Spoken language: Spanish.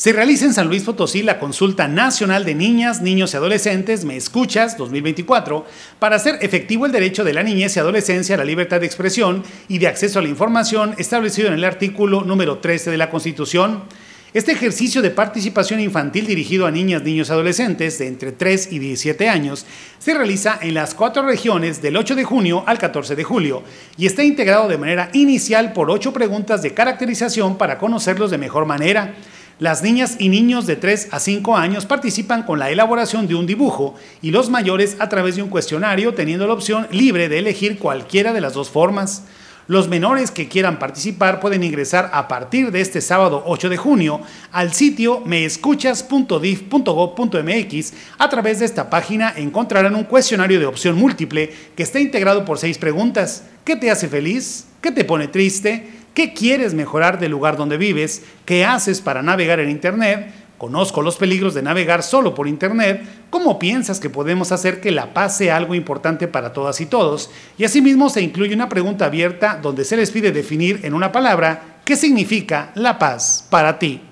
Se realiza en San Luis Potosí la Consulta Nacional de Niñas, Niños y Adolescentes Me Escuchas 2024 para hacer efectivo el derecho de la niñez y adolescencia a la libertad de expresión y de acceso a la información establecido en el artículo número 13 de la Constitución. Este ejercicio de participación infantil dirigido a niñas, niños y adolescentes de entre 3 y 17 años se realiza en las cuatro regiones del 8 de junio al 14 de julio y está integrado de manera inicial por ocho preguntas de caracterización para conocerlos de mejor manera. Las niñas y niños de 3 a 5 años participan con la elaboración de un dibujo y los mayores a través de un cuestionario teniendo la opción libre de elegir cualquiera de las dos formas. Los menores que quieran participar pueden ingresar a partir de este sábado 8 de junio al sitio meescuchas.div.gov.mx. A través de esta página encontrarán un cuestionario de opción múltiple que está integrado por seis preguntas. ¿Qué te hace feliz? ¿Qué te pone triste? ¿Qué quieres mejorar del lugar donde vives? ¿Qué haces para navegar en Internet? Conozco los peligros de navegar solo por Internet. ¿Cómo piensas que podemos hacer que la paz sea algo importante para todas y todos? Y asimismo se incluye una pregunta abierta donde se les pide definir en una palabra qué significa la paz para ti.